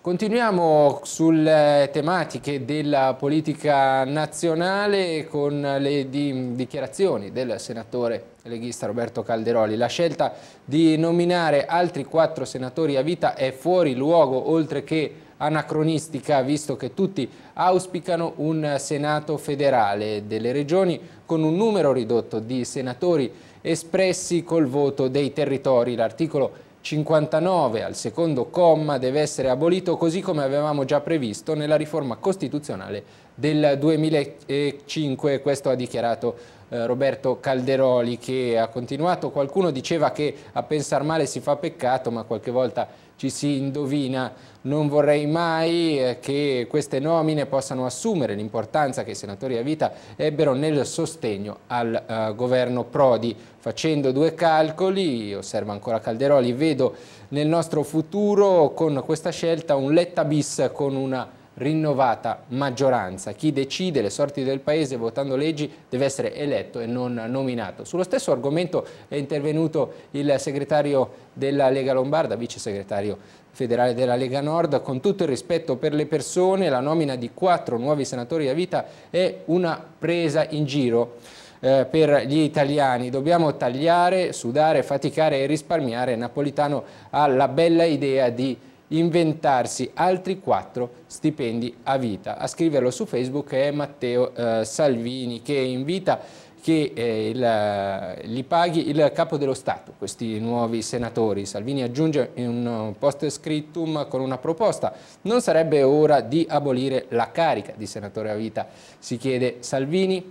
Continuiamo sulle tematiche della politica nazionale con le dichiarazioni del senatore leghista Roberto Calderoli. La scelta di nominare altri quattro senatori a vita è fuori luogo, oltre che anacronistica, visto che tutti auspicano un Senato federale delle regioni con un numero ridotto di senatori espressi col voto dei territori. L'articolo 59 al secondo comma deve essere abolito così come avevamo già previsto nella riforma costituzionale del 2005, questo ha dichiarato eh, Roberto Calderoli che ha continuato, qualcuno diceva che a pensar male si fa peccato ma qualche volta ci si indovina, non vorrei mai eh, che queste nomine possano assumere l'importanza che i senatori a vita ebbero nel sostegno al uh, governo Prodi. Facendo due calcoli, osserva ancora Calderoli, vedo nel nostro futuro con questa scelta un letta bis con una rinnovata maggioranza. Chi decide le sorti del Paese votando leggi deve essere eletto e non nominato. Sullo stesso argomento è intervenuto il segretario della Lega Lombarda, vice segretario federale della Lega Nord, con tutto il rispetto per le persone, la nomina di quattro nuovi senatori a vita è una presa in giro eh, per gli italiani. Dobbiamo tagliare, sudare, faticare e risparmiare. Napolitano ha la bella idea di inventarsi altri quattro stipendi a vita. A scriverlo su Facebook è Matteo eh, Salvini che invita che eh, il, eh, li paghi il capo dello Stato, questi nuovi senatori. Salvini aggiunge in un post scriptum con una proposta. Non sarebbe ora di abolire la carica di senatore a vita, si chiede Salvini.